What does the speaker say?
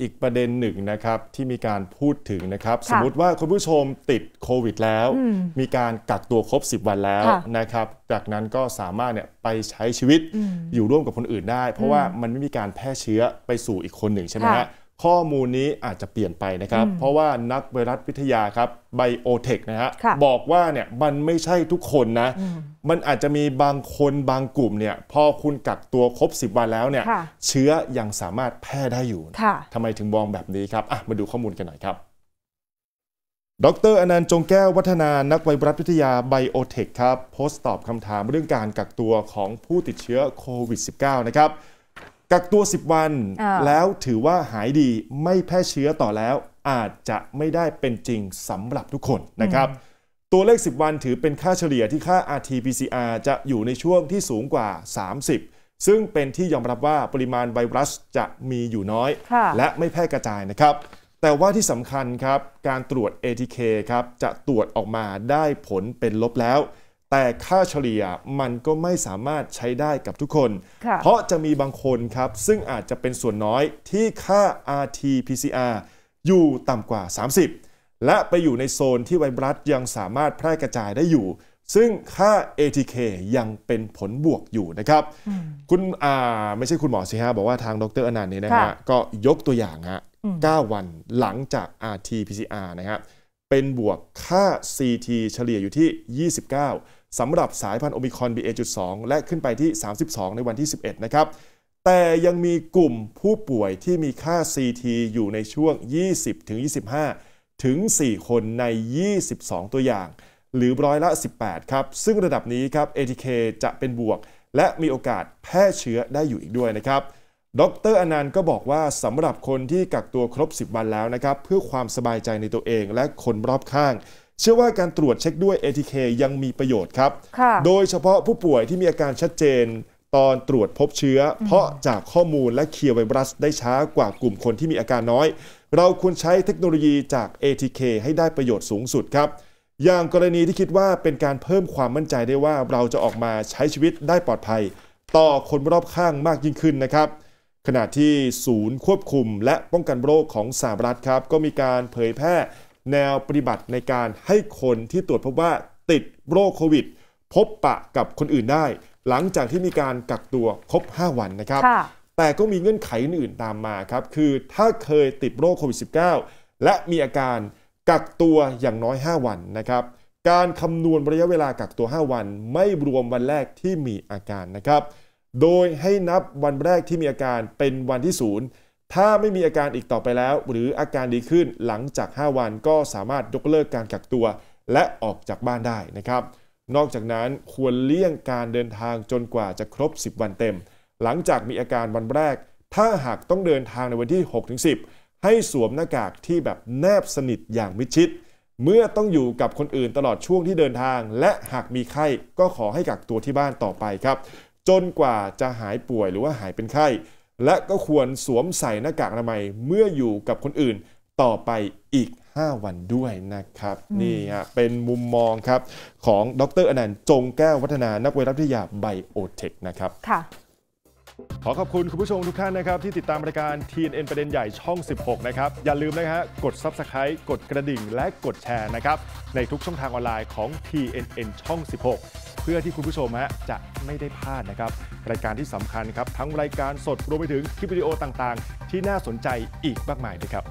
อีกประเด็นหนึ่งนะครับที่มีการพูดถึงนะครับสมมติว่าคุณผู้ชมติดโควิดแล้ว มีการกักตัวครบ 10 วันแล้วนะครับจากนั้นก็สามารถเนี่ยไปใช้ชีวิตอยู่ร่วมกับคนอื่นได้ เพราะว่ามันไม่มีการแพร่เชื้อไปสู่อีกคนหนึ่งใช่ไหมฮะข้อมูลนี้อาจจะเปลี่ยนไปนะครับเพราะว่านักไวรัสวิทยาครับไบโอเทคนะฮะบอกว่าเนี่ยมันไม่ใช่ทุกคนนะมันอาจจะมีบางคนบางกลุ่มเนี่ย พอคุณกักตัวครบ 10 วันแล้วเนี่ย เชื้อยังสามารถแพร่ได้อยู่ ทำไมถึงมองแบบนี้ครับ มาดูข้อมูลกันหน่อยครับ ดรอนันต์จงแก้ววัฒนานักไวรัสวิทยาไบโอเทคครับโพสต์ตอบคำถามเรื่องการกักตัวของผู้ติดเชื้อโควิด -19 นะครับ กักตัว 10 วันแล้วถือว่าหายดีไม่แพร่เชื้อต่อแล้วอาจจะไม่ได้เป็นจริงสำหรับทุกคนนะครับตัวเลข 10 วันถือเป็นค่าเฉลี่ยที่ค่า rt-pcr จะอยู่ในช่วงที่สูงกว่า 30 ซึ่งเป็นที่ยอมรับว่าปริมาณไวรัส จะมีอยู่น้อย และไม่แพร่กระจายนะครับ แต่ว่าที่สำคัญครับ การตรวจ ATK ครับจะตรวจออกมาได้ผลเป็นลบแล้ว แต่ค่าเฉลี่ยมันก็ไม่สามารถใช้ได้กับทุกคน เพราะจะมีบางคนครับ ซึ่งอาจจะเป็นส่วนน้อยที่ค่า rt-pcr อยู่ต่ำกว่า 30และไปอยู่ในโซนที่ไวรัสยังสามารถแพร่กระจายได้อยู่ ซึ่งค่า ATK ยังเป็นผลบวกอยู่นะครับ คุณอ่าไม่ใช่คุณหมอสิฮะ บอกว่าทางดรอนันต์นี่นะฮะ ก็ยกตัวอย่างฮะ9วันหลังจาก RT-PCR นะครับเป็นบวกค่า CT เฉลี่ยอยู่ที่ 29 สำหรับสายพันธุ์โอมิคอน BA.2 และขึ้นไปที่ 32 ในวันที่ 11 นะครับ แต่ยังมีกลุ่มผู้ป่วยที่มีค่า CT อยู่ในช่วง 20-25ถึง 4 คนใน 22 ตัวอย่าง หรือร้อยละ 18 ครับ ซึ่งระดับนี้ครับ ATK จะเป็นบวก และมีโอกาสแพร่เชื้อได้อยู่อีกด้วยนะครับ ดรอนันต์ก็บอกว่าสำหรับคนที่กักตัวครบ 10 วันแล้วนะครับ เพื่อความสบายใจในตัวเองและคนรอบข้าง เชื่อว่าการตรวจเช็คด้วย ATK ยังมีประโยชน์ครับ โดยเฉพาะผู้ป่วยที่มีอาการชัดเจนตอนตรวจพบเชื้อ เพราะจากข้อมูลและเคลียร์ไวรัสได้ช้ากว่ากลุ่มคนที่มีอาการน้อย เราควรใช้เทคโนโลยีจาก ATK ให้ได้ประโยชน์สูงสุดครับ อย่างกรณีที่คิดว่าเป็นการเพิ่มความมั่นใจได้ว่าเราจะออกมาใช้ชีวิตได้ปลอดภัย ต่อคนรอบข้างมากยิ่งขึ้นนะครับ ขณะที่ศูนย์ควบคุมและป้องกันโรคของสหรัฐครับ ก็มีการเผยแพร่แนวปฏิบัติในการให้คนที่ตรวจพบว่าติดโรคโควิดพบปะกับคนอื่นได้หลังจากที่มีการกักตัวครบ 5 วันนะครับ แต่ก็มีเงื่อนไขอื่นตามมาครับคือถ้าเคยติดโรคโควิด -19 และมีอาการกักตัวอย่างน้อย 5 วันนะครับ การคำนวณระยะเวลากักตัว 5 วัน ไม่รวมวันแรกที่มีอาการนะครับ โดยให้นับวันแรกที่มีอาการเป็นวันที่ศูนย์ถ้าไม่มีอาการอีกต่อไปแล้วหรืออาการดีขึ้นหลังจาก 5 วันก็สามารถยกเลิกการกักตัว และออกจากบ้านได้นะครับนอกจากนั้นควรเลี่ยงการเดินทางจนกว่าจะครบ 10 วันเต็ม หลังจากมีอาการวันแรก ถ้าหากต้องเดินทางในวันที่6-10 ให้สวมหน้ากากที่แบบแนบสนิทอย่างมิดชิด เมื่อต้องอยู่กับคนอื่นตลอดช่วงที่เดินทาง และหากมีไข้ก็ขอให้กักตัวที่บ้านต่อไปครับจนกว่าจะหายป่วยหรือว่าหายเป็นไข้ และก็ควรสวมใส่หน้ากากอนามัยเมื่ออยู่กับคนอื่นต่อไปอีก 5 วันด้วยนะครับ นี่ฮะเป็นมุมมองครับ ของดรอนันต์จงแก้ววัฒนานักไวรัสวิทยาไบโอเทคนะครับ ค่ะ ขอขอบคุณคุณผู้ชมทุกท่านนะครับ ที่ติดตามรายการ TNN ประเด็นใหญ่ช่อง 16 นะครับ อย่าลืมนะฮะกด Subscribe กดกระดิ่งและกดแชร์นะครับ ในทุกช่องทางออนไลน์ของ TNN ช่อง 16 เพื่อที่คุณผู้ชมฮะจะไม่ได้พลาดนะครับ รายการที่สำคัญครับทั้งรายการสดรวมไปถึงคลิปวิดีโอต่างๆ ที่น่าสนใจอีกมากมายด้วยครับ